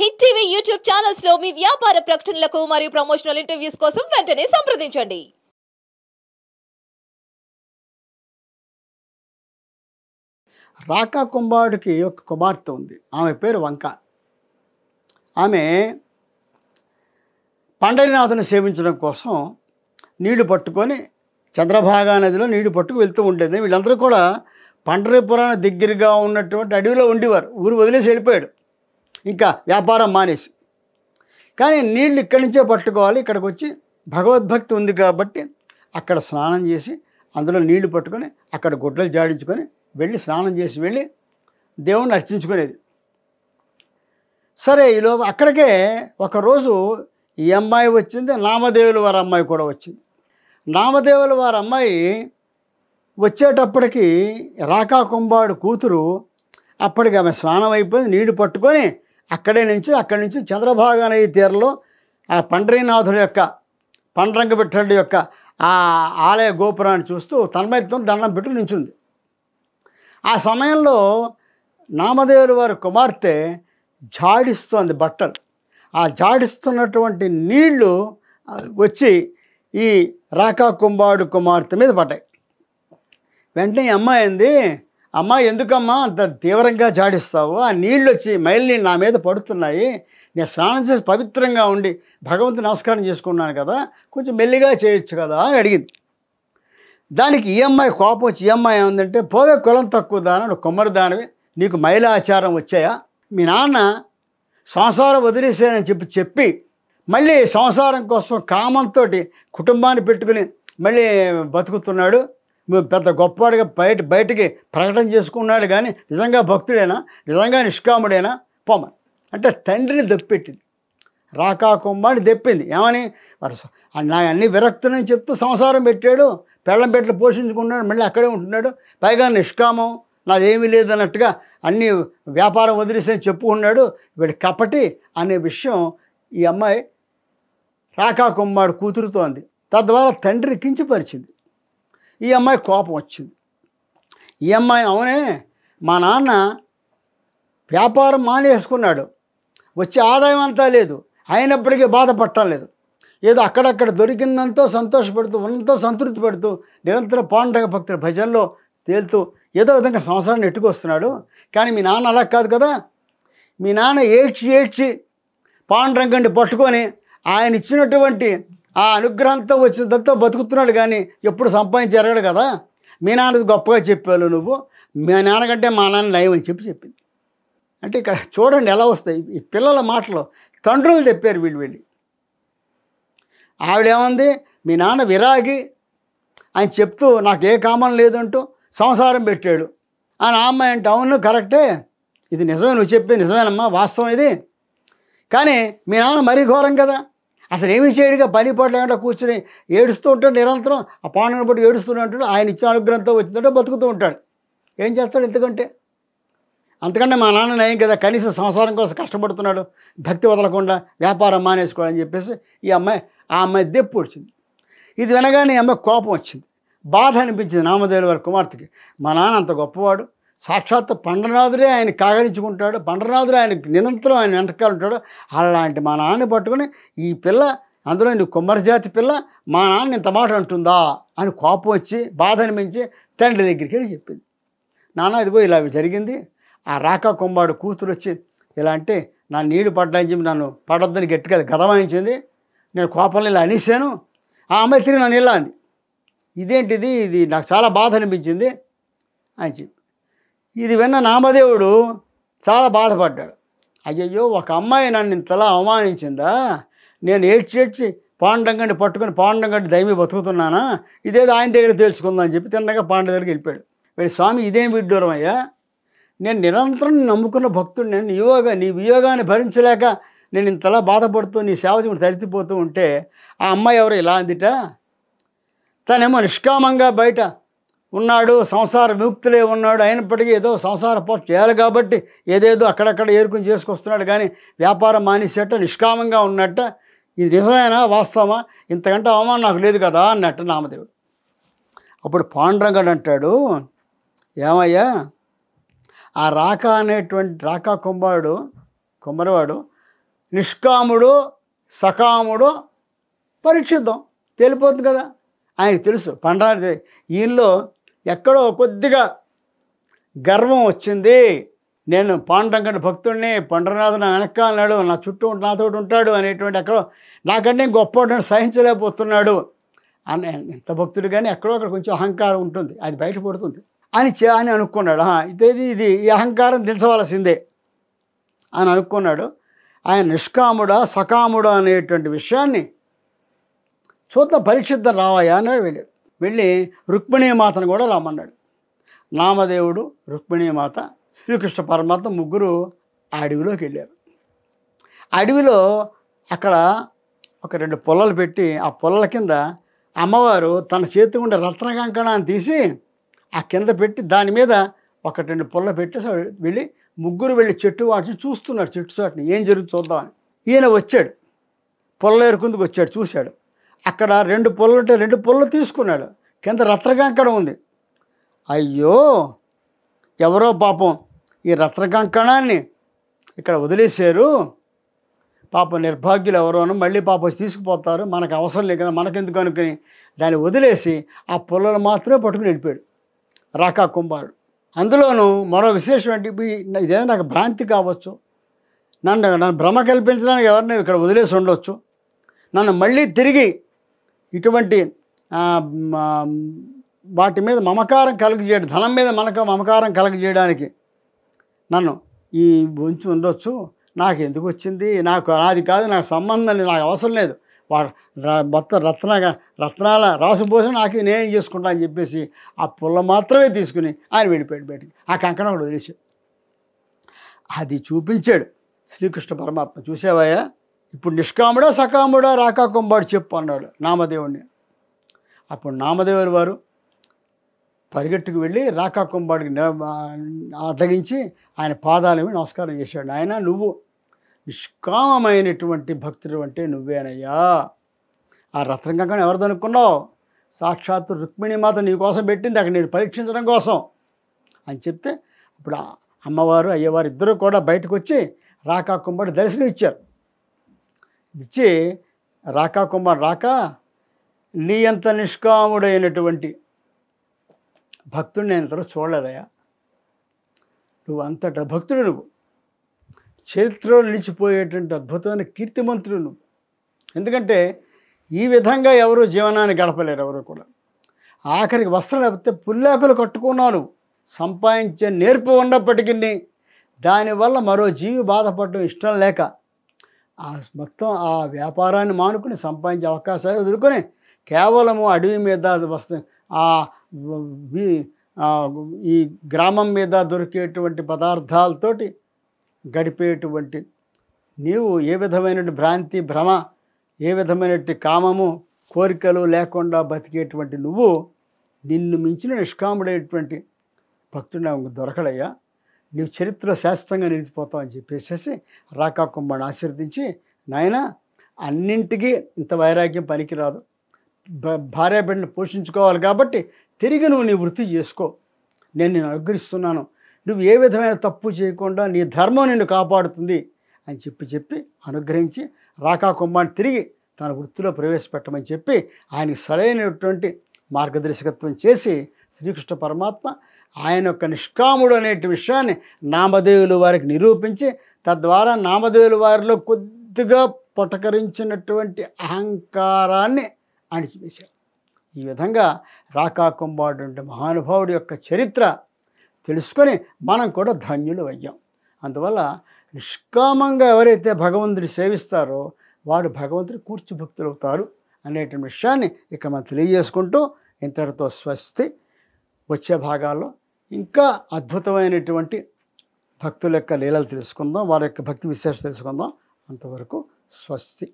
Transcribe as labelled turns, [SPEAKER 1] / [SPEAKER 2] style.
[SPEAKER 1] hit TV YouTube channels లో మీ వ్యాపార ప్రకటనలకు మరియు ప్రమోషనల్ ఇంటర్వ్యూస్ కోసం వెంటనే సంప్రదించండి రాకా కుంభాడికి ఒక కుమార్తె ఉంది ఆమె పేరు వంక ఆమె పండరినాథుని సేవించడం కోసం నీళ్లు పట్టుకొని చంద్రభాగా నదిలో నీళ్లు పట్టుకు వెళ్తూ ఉండేది వీళ్ళందరూ కూడా పండరిపురాణ దగ్గరగా ఉన్నటువంటి అడవిలో ఉండేవారు ఊరు వదిలేసి వెళ్ళిపోయాడు ఇంకా వ్యాపారం మానేసి కానీ నీళ్ళు ఇక్కడి నుంచే పట్టుకోవాలి ఇక్కడికి వచ్చి భగవద్భక్తి ఉంది కాబట్టి అక్కడ స్నానం చేసి అందులో నీళ్లు పట్టుకొని అక్కడ గుడ్డలు జాడించుకొని వెళ్ళి స్నానం చేసి వెళ్ళి దేవుణ్ణి అర్చించుకునేది సరే ఈలోపు అక్కడికే ఒకరోజు ఈ అమ్మాయి వచ్చింది నామదేవుల వారి అమ్మాయి కూడా వచ్చింది నామదేవుల వారి అమ్మాయి వచ్చేటప్పటికి రాకా కుంభాడు కూతురు అప్పటికి ఆమె స్నానం అయిపోయింది నీళ్లు పట్టుకొని అక్కడే నుంచి అక్కడి నుంచి చంద్రభాగా నది తీరలో ఆ పండ్రీనాథుడు యొక్క పండ్రంగబిట్టడు యొక్క ఆ ఆలయ గోపురాన్ని చూస్తూ తన్మయత్వం దండం పెట్టి నించుంది ఆ సమయంలో నామదేవులు వారి కుమార్తె జాడిస్తోంది బట్టలు ఆ జాడిస్తున్నటువంటి నీళ్లు వచ్చి ఈ రాకా కుంభాడు కుమార్తె మీద పడ్డాయి వెంటనే అమ్మాయింది అమ్మ ఎందుకమ్మా అంత తీవ్రంగా జాడిస్తావు ఆ నీళ్ళు వచ్చి మైల్ని నా మీద పడుతున్నాయి నేను స్నానం చేసి పవిత్రంగా ఉండి భగవంతు నమస్కారం చేసుకున్నాను కదా కొంచెం మెల్లిగా చేయొచ్చు కదా అని అడిగింది దానికి ఈ అమ్మాయి కోపం వచ్చి ఈ అమ్మాయి ఏముందంటే పోవే కులం తక్కువ దానం కొమ్మరి దానమే నీకు మైలాచారం వచ్చాయా మీ నాన్న సంసారం వదిలేసానని చెప్పి చెప్పి మళ్ళీ సంసారం కోసం కామంతో కుటుంబాన్ని పెట్టుకుని మళ్ళీ బతుకుతున్నాడు పెద్ద గొప్పవాడిగా బయట బయటికి ప్రకటన చేసుకున్నాడు కానీ నిజంగా భక్తుడైనా నిజంగా నిష్కాముడైనా పోమ అంటే తండ్రిని దప్పెట్టింది రాకా కుమ్మాడి దెప్పింది ఏమని నా అన్ని విరక్తులని చెప్తూ సంసారం పెట్టాడు పెళ్ళం పెట్టలు పోషించుకున్నాడు మళ్ళీ అక్కడే ఉంటున్నాడు పైగా నిష్కామం నాదేమీ లేదన్నట్టుగా అన్ని వ్యాపారం వదిలేసి చెప్పుకున్నాడు వీడు కపటి అనే విషయం ఈ అమ్మాయి రాకా కుమ్మాడు కూతురుతోంది తద్వారా తండ్రిని కించిపరిచింది ఈ అమ్మాయి కోపం వచ్చింది ఈ అమ్మాయి అవునే మా నాన్న వ్యాపారం మానేసుకున్నాడు వచ్చే ఆదాయం అంతా లేదు అయినప్పటికీ బాధపడటం లేదు ఏదో అక్కడక్కడ దొరికిందంతో సంతోషపడుతూ ఉన్నంతో సంతృప్తి పడుతూ నిరంతరం పాండగ భక్తుల భజనలో తేలుతూ ఏదో విధంగా సంవత్సరాన్ని ఎట్టుకొస్తున్నాడు కానీ మీ నాన్న అలా కాదు కదా మీ నాన్న ఏడ్చి ఏడ్చి పాండరంగండి పట్టుకొని ఆయన ఇచ్చినటువంటి ఆ అనుగ్రహంతో వచ్చినంతో బతుకుతున్నాడు కానీ ఎప్పుడు సంపాదించి కదా మీ నాన్న గొప్పగా చెప్పాను నువ్వు మీ నాన్నకంటే మా నాన్న నయం అని చెప్పి చెప్పింది అంటే ఇక్కడ చూడండి ఎలా వస్తాయి ఈ పిల్లల మాటలు తండ్రులు చెప్పారు వీళ్ళు వెళ్ళి ఆవిడేమంది మీ నాన్న విరాగి ఆయన చెప్తూ నాకు ఏ కామం లేదంటూ సంసారం పెట్టాడు అని ఆ అమ్మాయి అంటే అవును కరెక్టే ఇది నిజమే నువ్వు చెప్పే నిజమేనమ్మా వాస్తవం ఇది కానీ మీ నాన్న మరీ ఘోరం కదా అసలు ఏమి చేయడుగా పని పాట లేకుండా కూర్చొని ఏడుస్తూ ఉంటాడు నిరంతరం ఆ పాండను బట్టి ఏడుస్తూనే ఉంటాడు ఆయన ఇచ్చిన అనుగ్రహంతో వచ్చిందంటే బతుకుతూ ఉంటాడు ఏం చేస్తాడు ఎందుకంటే అంతకంటే మా నాన్న నయం కదా కనీసం సంసారం కోసం కష్టపడుతున్నాడు భక్తి వదలకుండా వ్యాపారం మానేసుకోవాలని చెప్పేసి ఈ అమ్మాయి ఆ అమ్మాయి దెప్పు వచ్చింది ఇది వినగానే అమ్మాయి కోపం వచ్చింది బాధ అనిపించింది నామదేవుల వారి కుమార్తెకి మా నాన్న అంత గొప్పవాడు సాక్షాత్ పండనాథుడే ఆయన కాగరించుకుంటాడు పండనాథుడు ఆయన నిరంతరం ఆయన వెంటకాలు ఉంటాడు అలాంటి మా నాన్నని పట్టుకుని ఈ పిల్ల అందులో నీ కుమ్మరిజాతి పిల్ల మా నాన్న ఇంత మాట అంటుందా అని కోపం వచ్చి బాధ అనిపించి తండ్రి దగ్గరికి వెళ్ళి చెప్పింది నాన్న ఇదిగో ఇలా జరిగింది ఆ రాకా కుమ్మాడు కూతురు వచ్చి ఇలా అంటే నా నీడు పడ్డాని చెప్పి నన్ను పడొద్దని గట్టిగా గదవాయించింది నేను కోపంలో ఇలా అనేసాను ఆ అమ్మాయి తిరిగి నన్ను ఇలా అంది ఇదేంటిది ఇది నాకు చాలా బాధ అనిపించింది అని చెప్పి ఇది విన్న నామదేవుడు చాలా బాధపడ్డాడు అయ్యయ్యో ఒక అమ్మాయి నన్ను ఇంతలా అవమానించిందా నేను ఏడ్చి ఏడ్చి పాండంగండి పట్టుకుని పాండంగండి దైమి బతుకుతున్నానా ఇదేదో ఆయన దగ్గర తెలుసుకుందాం అని చెప్పి తిన్నగా పాండ దగ్గరికి వెళ్ళిపోయాడు వీడి స్వామి ఇదేం విడ్డూరం అయ్యా నేను నిరంతరం నమ్ముకున్న భక్తుడు నేను యోగా నీ వియోగాన్ని భరించలేక నేను ఇంతలా బాధపడుతూ నీ సేవ చూడు తరితిపోతూ ఉంటే ఆ అమ్మాయి ఎవరు ఇలా అందిట తనేమో నిష్కామంగా బయట ఉన్నాడు సంసార విముక్తులే ఉన్నాడు అయినప్పటికీ ఏదో సంసార పోషణ చేయాలి కాబట్టి ఏదేదో అక్కడక్కడ ఏరుకుని చేసుకొస్తున్నాడు కానీ వ్యాపారం మానేసేట నిష్కామంగా ఉన్నట్ట ఇది నిజమేనా వాస్తవమా ఇంతకంటే అవమానం నాకు లేదు కదా అన్నట్ట నామదేవుడు అప్పుడు పాండురంగడు అంటాడు ఏమయ్యా ఆ రాక అనేటువంటి రాక కుంభాడు కుమ్మరివాడు నిష్కాముడు సకాముడు పరీక్షిద్దాం తేలిపోతుంది కదా ఆయనకు తెలుసు పండారి ఈయనలో ఎక్కడో కొద్దిగా గర్వం వచ్చింది నేను పాండురంగడి భక్తుడిని పండరనాథు నా వెనకాలన్నాడు నా చుట్టూ నాతో ఉంటాడు అనేటువంటి ఎక్కడో నాకంటే గొప్ప సహించలేకపోతున్నాడు అని ఎంత భక్తుడు కానీ ఎక్కడో అక్కడ కొంచెం అహంకారం ఉంటుంది అది బయటపడుతుంది అని చే అని అనుకున్నాడు ఇదేది ఇది ఈ అహంకారం దించవలసిందే అని అనుకున్నాడు ఆయన నిష్కాముడా సకాముడా అనేటువంటి విషయాన్ని చూద్దాం పరీక్షిద్దాం రావాయా అన్నాడు వెళ్ళాడు వెళ్ళి రుక్మిణీమాతను కూడా రమ్మన్నాడు నామదేవుడు రుక్మిణీమాత శ్రీకృష్ణ పరమాత్మ ముగ్గురు అడవిలోకి వెళ్ళారు అడవిలో అక్కడ ఒక రెండు పొలలు పెట్టి ఆ పొలల కింద అమ్మవారు తన చేతి ఉండే రత్న కంకణాన్ని తీసి ఆ కింద పెట్టి దాని మీద ఒక రెండు పొల్ల పెట్టి వెళ్ళి ముగ్గురు వెళ్ళి చెట్టు వాటిని చూస్తున్నాడు చెట్టు చాటిని ఏం జరుగుతుందో అని ఈయన వచ్చాడు పొల్ల ఎరుకుందుకు వచ్చాడు చూశాడు అక్కడ రెండు పొల్లు ఉంటే రెండు పుల్లలు తీసుకున్నాడు కింద రత్నకంకణం ఉంది అయ్యో ఎవరో పాపం ఈ రత్నకంకణాన్ని ఇక్కడ వదిలేశారు పాపం నిర్భాగ్యులు ఎవరోనో మళ్ళీ పాపం తీసుకుపోతారు మనకు అవసరం లేదు కదా మనకెందుకు అనుకుని దాన్ని వదిలేసి ఆ పొల్లను మాత్రమే పట్టుకుని వెళ్ళిపోయాడు రాకా కుంభాలు అందులోనూ మరో విశేషం అంటే ఇదేదో నాకు భ్రాంతి కావచ్చు నన్ను నన్ను భ్రమ కల్పించడానికి ఎవరిని ఇక్కడ వదిలేసి ఉండొచ్చు నన్ను మళ్ళీ తిరిగి ఇటువంటి వాటి మీద మమకారం కలుగజేయడం ధనం మీద మనకు మమకారం కలగజేయడానికి నన్ను ఈ ఉంచి ఉండొచ్చు నాకు ఎందుకు వచ్చింది నాకు నాది కాదు నాకు సంబంధం లేదు నాకు అవసరం లేదు మొత్తం రత్న రత్నాల రాసిపోసిన నాకు నేనేం చేసుకుంటా అని చెప్పేసి ఆ పుల్ల మాత్రమే తీసుకుని ఆయన వెళ్ళిపోయాడు బయటికి ఆ కంకణం కూడా వదిలేసాడు అది చూపించాడు శ్రీకృష్ణ పరమాత్మ చూసావాయా ఇప్పుడు నిష్కాముడా సకాముడా రాక కుంభాడు చెప్పు అన్నాడు నామదేవుణ్ణి అప్పుడు నామదేవుడు వారు పరిగెట్టుకు వెళ్ళి రాక కుంభాడికి అడ్డగించి ఆయన పాదాలు నమస్కారం చేశాడు ఆయన నువ్వు నిష్కామమైనటువంటి భక్తుడు అంటే నువ్వేనయ్యా ఆ రత్నకంకణం ఎవరిదనుకున్నావు సాక్షాత్తు రుక్మిణి మాత నీ కోసం పెట్టింది అక్కడ నేను పరీక్షించడం కోసం అని చెప్తే అప్పుడు అమ్మవారు అయ్యవారు ఇద్దరు కూడా బయటకు వచ్చి రాకా కుంభాడు దర్శనం ఇచ్చారు ఇచ్చి రాకా కుమార్ రాక నీ అంత నిష్కాముడైనటువంటి భక్తుడిని నేను తర్వాత చూడలేదయా నువ్వు అంతట భక్తుడు నువ్వు చరిత్రలో నిలిచిపోయేటువంటి అద్భుతమైన కీర్తిమంతుడు నువ్వు ఎందుకంటే ఈ విధంగా ఎవరు జీవనాన్ని గడపలేరు ఎవరు కూడా ఆఖరికి వస్త్రం లేకపోతే పుల్లాకులు కట్టుకున్నావు నువ్వు సంపాదించే నేర్పు ఉన్నప్పటికీ దానివల్ల మరో జీవి బాధపడటం ఇష్టం లేక ఆ మొత్తం ఆ వ్యాపారాన్ని మానుకుని సంపాదించే అవకాశాలు ఎదుర్కొని కేవలము అడవి మీద ఆ ఈ గ్రామం మీద దొరికేటువంటి పదార్థాలతోటి గడిపేటువంటి నీవు ఏ విధమైన భ్రాంతి భ్రమ ఏ విధమైన కామము కోరికలు లేకుండా బతికేటువంటి నువ్వు నిన్ను మించిన నిష్కాముడైనటువంటి భక్తుడు దొరకడయ్యా నీవు చరిత్ర శాశ్వతంగా నిలిచిపోతావు అని చెప్పేసేసి రాకా ఆశీర్వదించి నాయన అన్నింటికీ ఇంత వైరాగ్యం పనికిరాదు భార్య బిడ్డను పోషించుకోవాలి కాబట్టి తిరిగి నువ్వు నీ వృత్తి చేసుకో నేను నేను అనుగ్రహిస్తున్నాను నువ్వు ఏ విధమైన తప్పు చేయకుండా నీ ధర్మం నిన్ను కాపాడుతుంది అని చెప్పి చెప్పి అనుగ్రహించి రాకా కుమ్మని తిరిగి తన వృత్తిలో ప్రవేశపెట్టమని చెప్పి ఆయన సరైనటువంటి మార్గదర్శకత్వం చేసి శ్రీకృష్ణ పరమాత్మ ఆయన యొక్క నిష్కాముడు అనేటి విషయాన్ని నామదేవులు వారికి నిరూపించి తద్వారా నామదేవులు వారిలో కొద్దిగా పొటకరించినటువంటి అహంకారాన్ని అణిచివేశారు ఈ విధంగా రాకా మహానుభావుడి యొక్క చరిత్ర తెలుసుకొని మనం కూడా ధన్యులు అయ్యాం అందువల్ల నిష్కామంగా ఎవరైతే భగవంతుని సేవిస్తారో వాడు భగవంతుని కూర్చుభక్తులు భక్తులవుతారు అనేటువంటి విషయాన్ని ఇక మనం తెలియజేసుకుంటూ ఇంతటితో స్వస్తి వచ్చే భాగాల్లో ఇంకా అద్భుతమైనటువంటి భక్తుల యొక్క లీలలు తెలుసుకుందాం వారి యొక్క భక్తి విశేషం తెలుసుకుందాం అంతవరకు స్వస్తి